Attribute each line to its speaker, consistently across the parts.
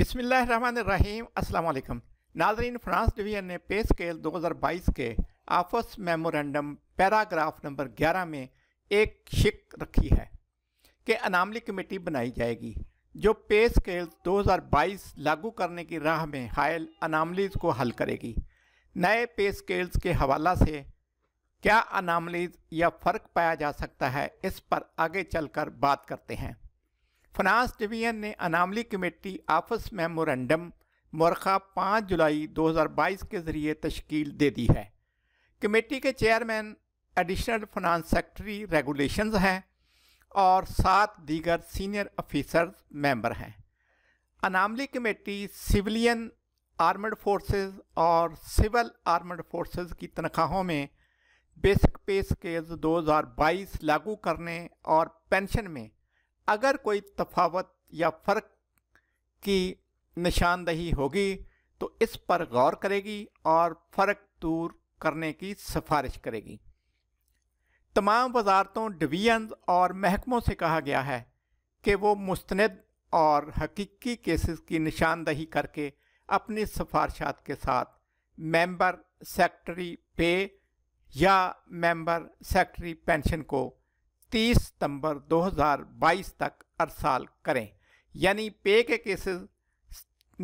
Speaker 1: बिसमीम अल्लाम नाजरीन फ्रांस डिवीज़न ने पे स्केल 2022 के आफस मेमोरेंडम पैराग्राफ नंबर 11 में एक शिक रखी है कि अनामली कमेटी बनाई जाएगी जो पे स्केल 2022 लागू करने की राह में हायल अनामलीज को हल करेगी नए पे स्केल्स के हवाला से क्या अनामलीज या फ़र्क पाया जा सकता है इस पर आगे चलकर बात करते हैं फ्रांस डिवीजन ने अनामली कमेटी आफस मेमोरेंडम मरखा पाँच जुलाई 2022 के ज़रिए तश्कील दे दी है कमेटी के chairman additional finance secretary regulations हैं और सात दीगर सीनियर अफिसर्स मेंबर हैं anomaly committee civilian armed forces और सिविल आर्मड फोर्सेस की तनख्वाहों में बेसिक पे स्केल्स 2022 लागू करने और पेंशन में अगर कोई तफावत या फ़र्क की निशानदही होगी तो इस पर गौर करेगी और फ़र्क दूर करने की सिफारिश करेगी तमाम वजारतों डिवीजन और महकमों से कहा गया है कि वो मुस्ंद और हकीकी केसेस की निशानदही करके अपनी सिफारशात के साथ मेंबर सेक्रेटरी पे या मेंबर सेक्रेटरी पेंशन को 30 सितंबर 2022 तक अरसाल करें यानी पे के केसेस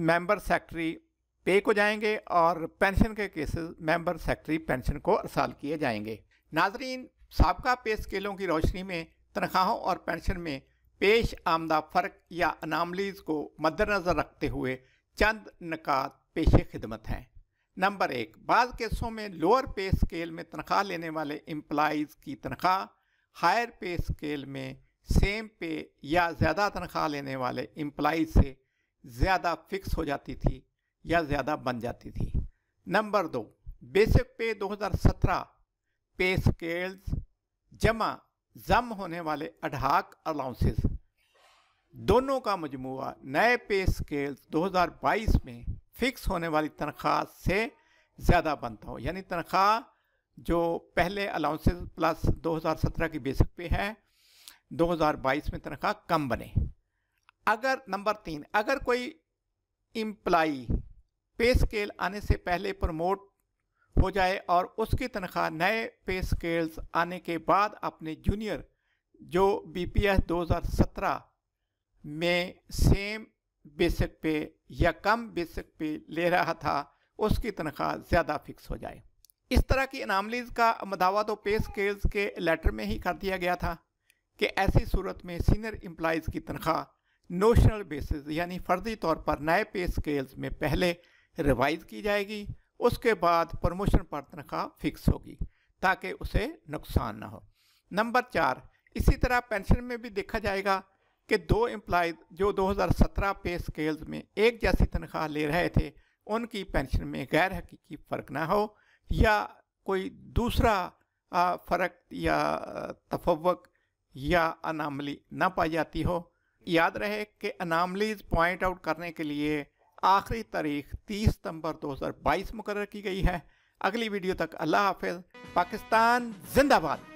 Speaker 1: मेंबर सेक्रेटरी पे को जाएंगे और पेंशन के केसेस मेंबर सेक्रेटरी पेंशन को अरसाल किए जाएंगे नाजरीन सबका पे स्केलों की रोशनी में तनख्वाहों और पेंशन में पेश आमदा फ़र्क या अनामलीज को मद्दनज़र रखते हुए चंद नकात पेश खिदमत हैं नंबर एक बाज़ केसों में लोअर पे स्केल में तनख्वाह लेने वाले एम्प्लाइज़ की तनख्वाह हायर पे स्केल में सेम पे या ज़्यादा तनख्वाह लेने वाले एम्प्लॉज से ज़्यादा फिक्स हो जाती थी या ज़्यादा बन जाती थी नंबर दो बेसिक पे 2017 पे स्केल्स जमा जम होने वाले अडहाक अलाउंसेस दोनों का मजमू नए पे स्केल्स 2022 में फिक्स होने वाली तनख्वाह से ज़्यादा बनता हो यानी तनख्वाह जो पहले अलाउंसेस प्लस 2017 की बेसिक पे है 2022 में तनख्वाह कम बने अगर नंबर तीन अगर कोई इम्प्लाई पे स्केल आने से पहले प्रमोट हो जाए और उसकी तनख्वाह नए पे स्केल्स आने के बाद अपने जूनियर जो बी पी एस दो हज़ार सत्रह में सेम बेसिक पे या कम बेसिक पे ले रहा था उसकी तनख्वाह ज़्यादा फिक्स हो जाए इस तरह की अनामलीज का मदावा तो पे स्केल्स के लेटर में ही कर दिया गया था कि ऐसी सूरत में सीनियर एम्प्लाइज़ की तनख्वाह नोशनल बेसिस यानी फ़र्जी तौर पर नए पे स्केल्स में पहले रिवाइज की जाएगी उसके बाद प्रमोशन पर तनख्वाह फिक्स होगी ताकि उसे नुकसान ना हो नंबर चार इसी तरह पेंशन में भी देखा जाएगा कि दो एम्प्लाइज जो 2017 पे स्केल्स में एक जैसी तनख्वाह ले रहे थे उनकी पेंशन में गैर हकीकी फ़र्क ना हो या कोई दूसरा फ़र्क या तफवक या अनामली ना पाई जाती हो याद रहे कि अनामलीज पॉइंट आउट करने के लिए आखिरी तारीख 30 सितंबर 2022 हज़ार की गई है अगली वीडियो तक अल्लाह हाफिज़ पाकिस्तान जिंदाबाद